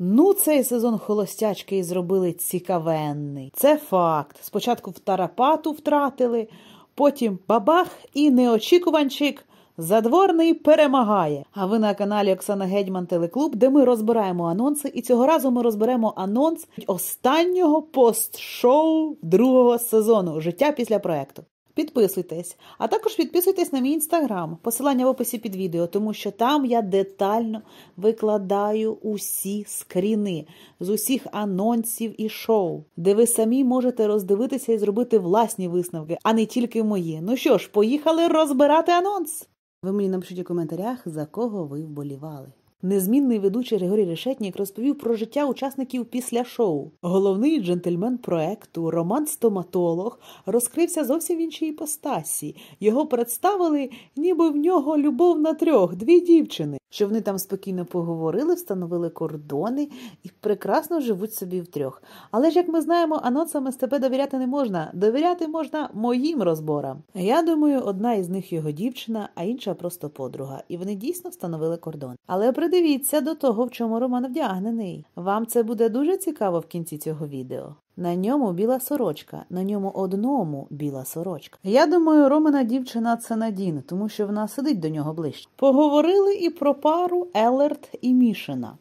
Ну, цей сезон холостячки і зробили цікавенний. Це факт. Спочатку в Тарапату втратили, потім бабах і неочікуванчик. Задворний перемагає. А ви на каналі Оксана Гетьман Телеклуб, де ми розбираємо анонси. І цього разу ми розберемо анонс останнього пост-шоу другого сезону Життя після проекту. Підписуйтесь, а також підписуйтесь на мій інстаграм, посилання в описі під відео, тому що там я детально викладаю усі скріни з усіх анонсів і шоу, де ви самі можете роздивитися і зробити власні висновки, а не тільки мої. Ну що ж, поїхали розбирати анонс. Ви мені напишіть у коментарях, за кого ви вболівали. Незмінний ведучий Григорій Решетнік розповів про життя учасників після шоу. Головний джентльмен проекту, Роман Стоматолог, розкрився зовсім в іншій постасі. Його представили, ніби в нього любов на трьох, дві дівчини що вони там спокійно поговорили, встановили кордони і прекрасно живуть собі втрьох. Але ж як ми знаємо, анонсами з тебе довіряти не можна. Довіряти можна моїм розборам. Я думаю, одна із них його дівчина, а інша просто подруга, і вони дійсно встановили кордон. Але придивіться до того, в чому Роман вдягнений. Вам це буде дуже цікаво в кінці цього відео. На ньому біла сорочка, на ньому одному біла сорочка. Я думаю, Романа дівчина це Надін, тому що вона сидить до нього ближче. Поговорили і про пару Елерт і Мішина.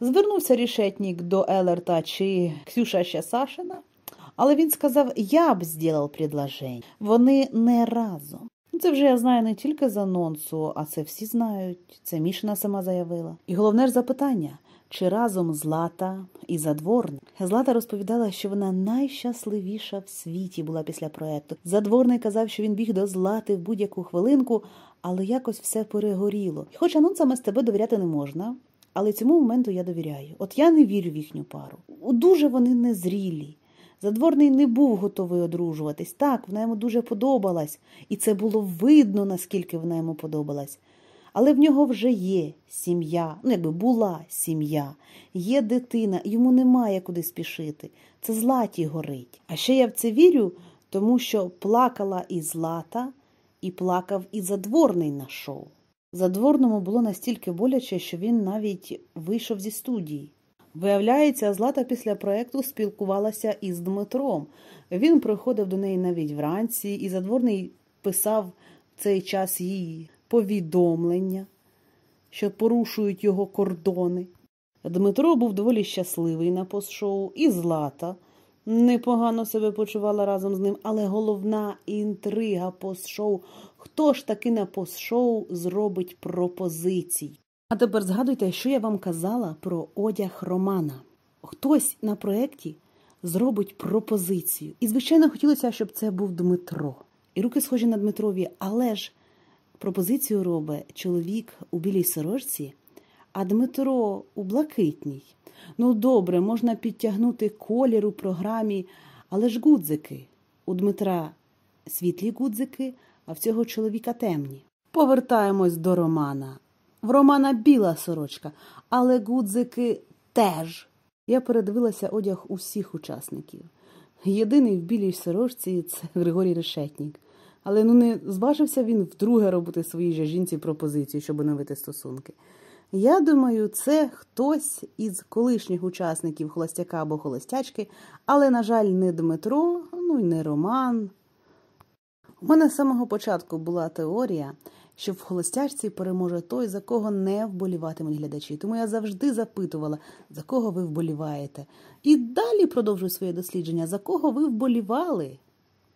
Звернувся рішетник до Елерта чи Ксюша ще Сашина, але він сказав: Я б зділав предложення. Вони не разом. Ну, це вже я знаю не тільки з анонсу, а це всі знають. Це Мішина сама заявила. І головне ж запитання чи разом Злата і Задворник. Злата розповідала, що вона найщасливіша в світі була після проекту. Задворний казав, що він біг до Злати в будь-яку хвилинку, але якось все перегоріло. Хоч анонсами з тебе довіряти не можна, але цьому моменту я довіряю. От я не вірю в їхню пару. У Дуже вони незрілі. Задворний не був готовий одружуватись. Так, вона йому дуже подобалась, і це було видно, наскільки вона йому подобалась але в нього вже є сім'я, ну якби була сім'я, є дитина, йому немає куди спішити. Це златі горить. А ще я в це вірю, тому що плакала і злата, і плакав і задворний на шоу. Задворному було настільки боляче, що він навіть вийшов зі студії. Виявляється, Злата після проєкту спілкувалася із Дмитром. Він приходив до неї навіть вранці, і задворний писав в цей час їй повідомлення, що порушують його кордони. Дмитро був доволі щасливий на постшоу, і злата непогано себе почувала разом з ним, але головна інтрига постшоу хто ж таки на постшоу зробить пропозиції? А тепер згадуйте, що я вам казала про одяг Романа. Хтось на проєкті зробить пропозицію. І, звичайно, хотілося, щоб це був Дмитро. І руки схожі на Дмитрові, але ж Пропозицію робить чоловік у білій сорочці, а Дмитро у блакитній. Ну, добре, можна підтягнути колір у програмі, але ж гудзики. У Дмитра світлі гудзики, а в цього чоловіка темні. Повертаємось до Романа. В Романа біла сорочка, але гудзики теж. Я передивилася одяг усіх учасників. Єдиний в білій сорочці це Григорій Решетнік. Але ну не зважився він вдруге робити своїй же жінці пропозицію, щоб оновити стосунки. Я думаю, це хтось із колишніх учасників холостяка або холостячки, але, на жаль, не Дмитро, ну й не Роман. У мене з самого початку була теорія, що в холостячці переможе той, за кого не вболіватимуть глядачі. Тому я завжди запитувала, за кого ви вболіваєте. І далі продовжую своє дослідження, за кого ви вболівали.